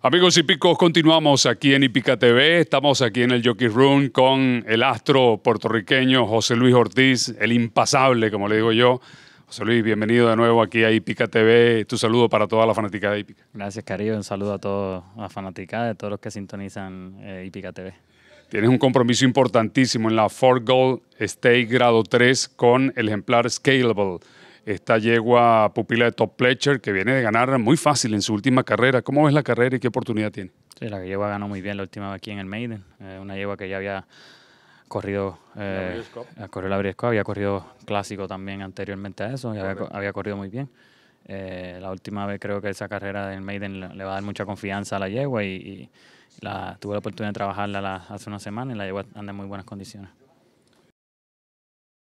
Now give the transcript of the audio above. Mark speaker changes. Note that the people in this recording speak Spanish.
Speaker 1: Amigos y picos, continuamos aquí en Ipica TV. Estamos aquí en el Jockey Room con el astro puertorriqueño José Luis Ortiz, el impasable, como le digo yo. José Luis, bienvenido de nuevo aquí a Ipica TV. Tu saludo para toda la fanática de Ipica.
Speaker 2: Gracias, cariño. Un saludo a todos, a la fanática de todos los que sintonizan eh, TV.
Speaker 1: Tienes un compromiso importantísimo en la Ford Gold State Grado 3 con el ejemplar Scalable esta yegua pupila de Top Pletcher que viene de ganar muy fácil en su última carrera. ¿Cómo ves la carrera y qué oportunidad tiene?
Speaker 2: Sí, la yegua ganó muy bien la última vez aquí en el Maiden. Eh, una yegua que ya había corrido la corrió la había corrido clásico también anteriormente a eso, había, corrido muy bien. Eh, la última vez creo que esa carrera del Maiden le, va a dar mucha confianza a la yegua y, la, tuve la oportunidad de trabajarla hace una semana y la yegua anda en muy buenas condiciones.